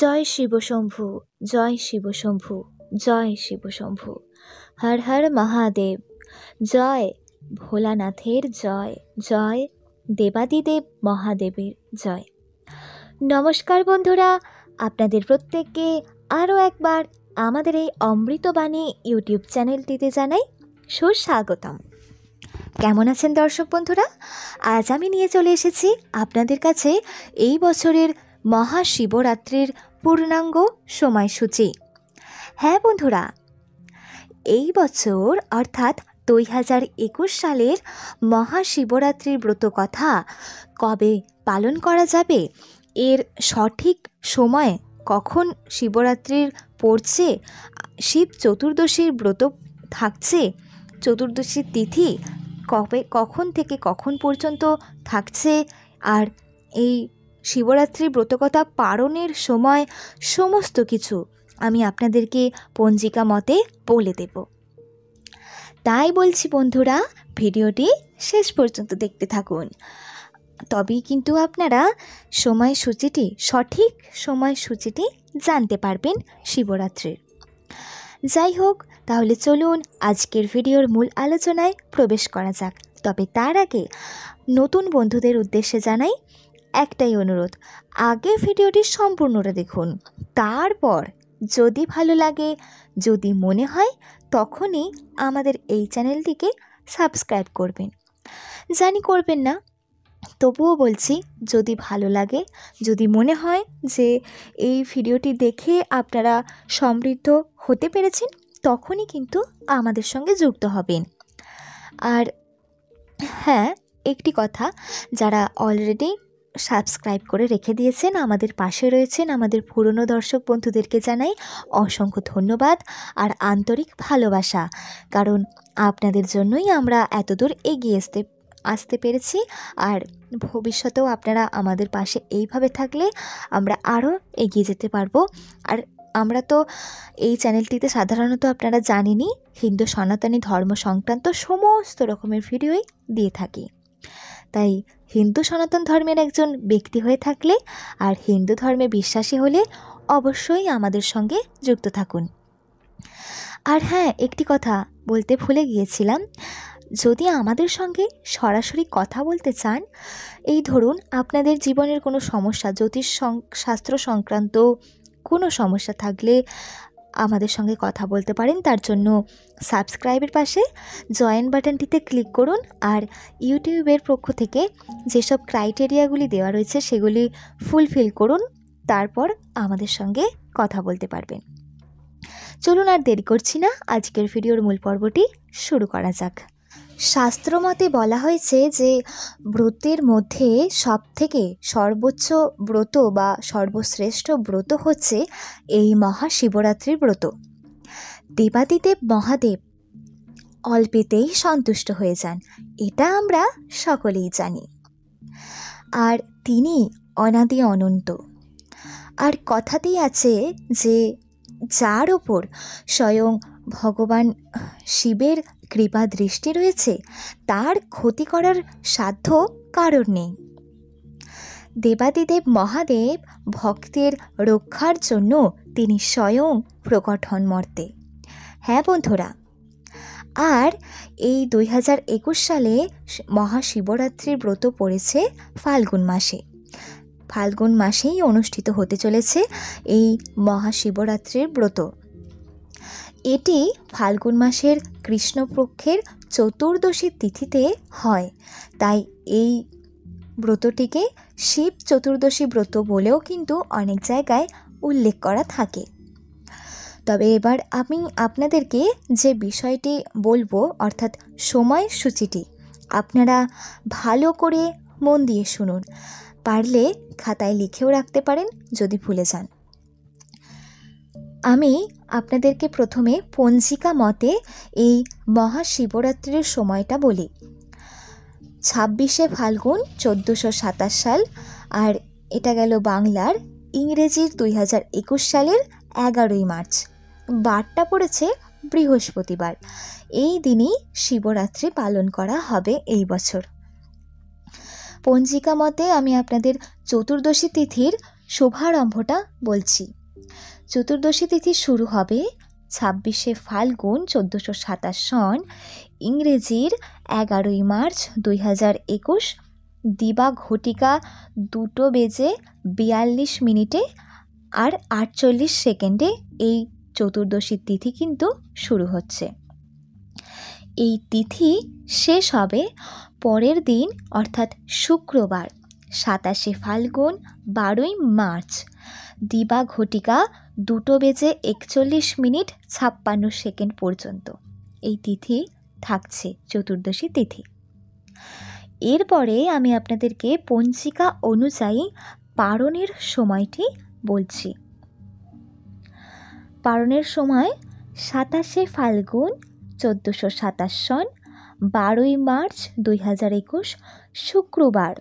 জয় শিবশম্ভু জয় শিবশম্ভু জয় শিবশম্ভু হর হর মহাদেব জয় ভোলানাথের জয় জয় দেবাদিদেব মহাদেবের জয় নমস্কার বন্ধুরা আপনাদের প্রত্যেককে আরও একবার আমাদের এই অমৃতবাণী ইউটিউব চ্যানেলটিতে জানাই সুস্বাগতম কেমন আছেন দর্শক বন্ধুরা আজ আমি নিয়ে চলে এসেছি আপনাদের কাছে এই বছরের মহাশিবরাত্রির পূর্ণাঙ্গ সময়সূচি হ্যাঁ বন্ধুরা এই বছর অর্থাৎ দুই হাজার একুশ সালের মহাশিবরাত্রির ব্রতকথা কবে পালন করা যাবে এর সঠিক সময় কখন শিবরাত্রির পড়ছে শিব চতুর্দশীর ব্রত থাকছে চতুর্দশীর তিথি কবে কখন থেকে কখন পর্যন্ত থাকছে আর এই শিবরাত্রি ব্রতকথা পালনের সময় সমস্ত কিছু আমি আপনাদেরকে পঞ্জিকা মতে বলে দেব তাই বলছি বন্ধুরা ভিডিওটি শেষ পর্যন্ত দেখতে থাকুন তবেই কিন্তু আপনারা সময়সূচিটি সঠিক সময়সূচিটি জানতে পারবেন শিবরাত্রির যাই হোক তাহলে চলুন আজকের ভিডিওর মূল আলোচনায় প্রবেশ করা যাক তবে তার আগে নতুন বন্ধুদের উদ্দেশ্যে জানাই একটাই অনুরোধ আগে ভিডিওটি সম্পূর্ণটা দেখুন তারপর যদি ভালো লাগে যদি মনে হয় তখনই আমাদের এই চ্যানেলটিকে সাবস্ক্রাইব করবেন জানি করবেন না তবুও বলছি যদি ভালো লাগে যদি মনে হয় যে এই ভিডিওটি দেখে আপনারা সমৃদ্ধ হতে পেরেছেন তখনই কিন্তু আমাদের সঙ্গে যুক্ত হবেন আর হ্যাঁ একটি কথা যারা অলরেডি সাবস্ক্রাইব করে রেখে দিয়েছেন আমাদের পাশে রয়েছেন আমাদের পুরনো দর্শক বন্ধুদেরকে জানাই অসংখ্য ধন্যবাদ আর আন্তরিক ভালোবাসা কারণ আপনাদের জন্যই আমরা এতদূর এগিয়ে আসতে আসতে পেরেছি আর ভবিষ্যতেও আপনারা আমাদের পাশে এইভাবে থাকলে আমরা আরও এগিয়ে যেতে পারবো আর আমরা তো এই চ্যানেলটিতে সাধারণত আপনারা জানেনই হিন্দু সনাতনী ধর্ম সংক্রান্ত সমস্ত রকমের ভিডিওই দিয়ে থাকি তাই হিন্দু সনাতন ধর্মের একজন ব্যক্তি হয়ে থাকলে আর হিন্দু ধর্মে বিশ্বাসী হলে অবশ্যই আমাদের সঙ্গে যুক্ত থাকুন আর হ্যাঁ একটি কথা বলতে ভুলে গিয়েছিলাম যদি আমাদের সঙ্গে সরাসরি কথা বলতে চান এই ধরুন আপনাদের জীবনের কোনো সমস্যা জ্যোতিষ শাস্ত্র সংক্রান্ত কোনো সমস্যা থাকলে আমাদের সঙ্গে কথা বলতে পারেন তার জন্য সাবস্ক্রাইবের পাশে জয়েন বাটনটিতে ক্লিক করুন আর ইউটিউবের পক্ষ থেকে যেসব ক্রাইটেরিয়াগুলি দেওয়া রয়েছে সেগুলি ফুলফিল করুন তারপর আমাদের সঙ্গে কথা বলতে পারবেন চলুন আর দেরি করছি না আজকের ভিডিওর মূল পর্বটি শুরু করা যাক শাস্ত্রমতে বলা হয়েছে যে ব্রতের মধ্যে সবথেকে সর্বোচ্চ ব্রত বা সর্বশ্রেষ্ঠ ব্রত হচ্ছে এই মহাশিবরাত্রির ব্রত দেবাদিদেব মহাদেব অল্পেতেই সন্তুষ্ট হয়ে যান এটা আমরা সকলেই জানি আর তিনি অনাদি অনন্ত আর কথাতেই আছে যে যার ওপর স্বয়ং ভগবান শিবের কৃপা দৃষ্টি রয়েছে তার ক্ষতি করার সাধ্য কারণ নেই দেবাদিদেব মহাদেব ভক্তের রক্ষার জন্য তিনি স্বয়ং প্রকট হন মর্তে হ্যাঁ বন্ধুরা আর এই দুই হাজার একুশ সালে মহাশিবরাত্রির ব্রত পড়েছে ফাল্গুন মাসে ফাল্গুন মাসেই অনুষ্ঠিত হতে চলেছে এই মহাশিবরাত্রির ব্রত এটি ফাল্গুন মাসের কৃষ্ণপক্ষের চতুর্দশী তিথিতে হয় তাই এই ব্রতটিকে শিব চতুর্দশী ব্রত বলেও কিন্তু অনেক জায়গায় উল্লেখ করা থাকে তবে এবার আমি আপনাদেরকে যে বিষয়টি বলবো অর্থাৎ সময়সূচিটি আপনারা ভালো করে মন দিয়ে শুনুন পারলে খাতায় লিখেও রাখতে পারেন যদি ভুলে যান আমি আপনাদেরকে প্রথমে পঞ্জিকা মতে এই মহাশিবরাত্রির সময়টা বলি ছাব্বিশে ফাল্গুন চোদ্দোশো সাতাশ সাল আর এটা গেল বাংলার ইংরেজির দুই হাজার একুশ সালের এগারোই মার্চ বারটা পড়েছে বৃহস্পতিবার এই দিনই শিবরাত্রি পালন করা হবে এই বছর পঞ্জিকা মতে আমি আপনাদের চতুর্দশী তিথির শুভারম্ভটা বলছি চতুর্দশী তিথি শুরু হবে ছাব্বিশে ফাল্গুন চোদ্দোশো সাতাশ সন ইংরেজির এগারোই মার্চ দুই হাজার একুশ দিবা ঘটিকা দুটো বেজে বিয়াল্লিশ মিনিটে আর আটচল্লিশ সেকেন্ডে এই চতুর্দশীর তিথি কিন্তু শুরু হচ্ছে এই তিথি শেষ হবে পরের দিন অর্থাৎ শুক্রবার সাতাশে ফাল্গুন বারোই মার্চ দিবা ঘটিকা দুটো বেজে একচল্লিশ মিনিট ছাপ্পান্ন সেকেন্ড পর্যন্ত এই তিথি থাকছে চতুর্দশী তিথি এরপরে আমি আপনাদেরকে পঞ্জিকা অনুযায়ী পারণের সময়টি বলছি পারণের সময় সাতাশে ফাল্গুন চোদ্দোশো সাতাশ সন বারোই মার্চ দুই হাজার একুশ শুক্রবার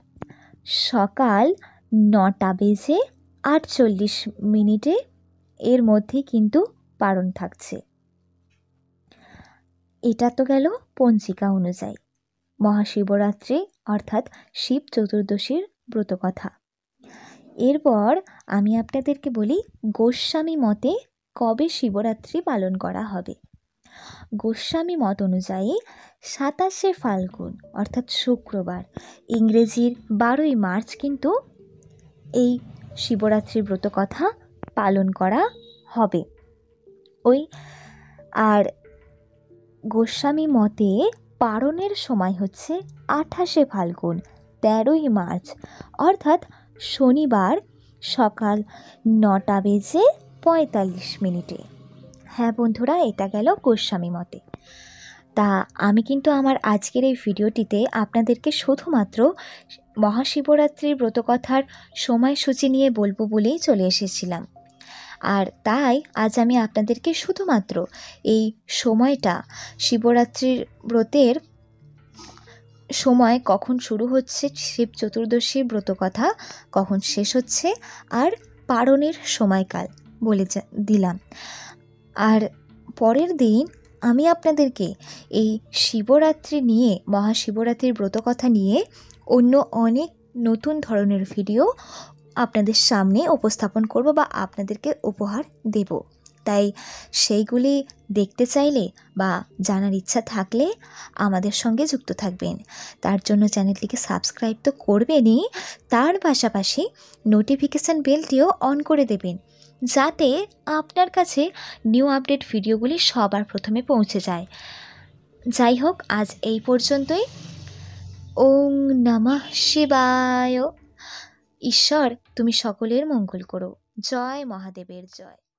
সকাল নটা বেজে আটচল্লিশ মিনিটে এর মধ্যে কিন্তু পারণ থাকছে এটা তো গেল পঞ্চিকা অনুযায়ী মহাশিবরাত্রি অর্থাৎ শিব চতুর্দশীর ব্রতকথা এরপর আমি আপনাদেরকে বলি গোস্বামী মতে কবে শিবরাত্রি পালন করা হবে গোস্বামী মত অনুযায়ী সাতাশে ফাল্গুন অর্থাৎ শুক্রবার ইংরেজির বারোই মার্চ কিন্তু এই শিবরাত্রি ব্রত কথা পালন করা হবে ওই আর গোস্বামী মতে পারণের সময় হচ্ছে আঠাশে ফাল্গুন তেরোই মার্চ অর্থাৎ শনিবার সকাল নটা বেজে পঁয়তাল্লিশ মিনিটে হ্যাঁ বন্ধুরা এটা গেল গোস্বামী মতে তা আমি কিন্তু আমার আজকের এই ভিডিওটিতে আপনাদেরকে শুধুমাত্র মহাশিবরাত্রির ব্রতকথার সময়সূচি নিয়ে বলবো বলেই চলে এসেছিলাম আর তাই আজ আমি আপনাদেরকে শুধুমাত্র এই সময়টা শিবরাত্রির ব্রতের সময় কখন শুরু হচ্ছে শিব চতুর্দশীর ব্রতকথা কখন শেষ হচ্ছে আর পারণের সময়কাল বলে দিলাম আর পরের দিন আমি আপনাদেরকে এই শিবরাত্রি নিয়ে মহাশিবরাত্রির ব্রতকথা নিয়ে অন্য অনেক নতুন ধরনের ভিডিও আপনাদের সামনে উপস্থাপন করব বা আপনাদেরকে উপহার দেব তাই সেইগুলি দেখতে চাইলে বা জানার ইচ্ছা থাকলে আমাদের সঙ্গে যুক্ত থাকবেন তার জন্য চ্যানেলটিকে সাবস্ক্রাইব তো করবেনই তার পাশাপাশি নোটিফিকেশান বেলটিও অন করে দেবেন যাতে আপনার কাছে নিউ আপডেট ভিডিওগুলি সবার প্রথমে পৌঁছে যায় যাই হোক আজ এই পর্যন্তই ওং নমঃ শিবায় ঈশ্বর তুমি সকলের মঙ্গল করো জয় মহাদেবের জয়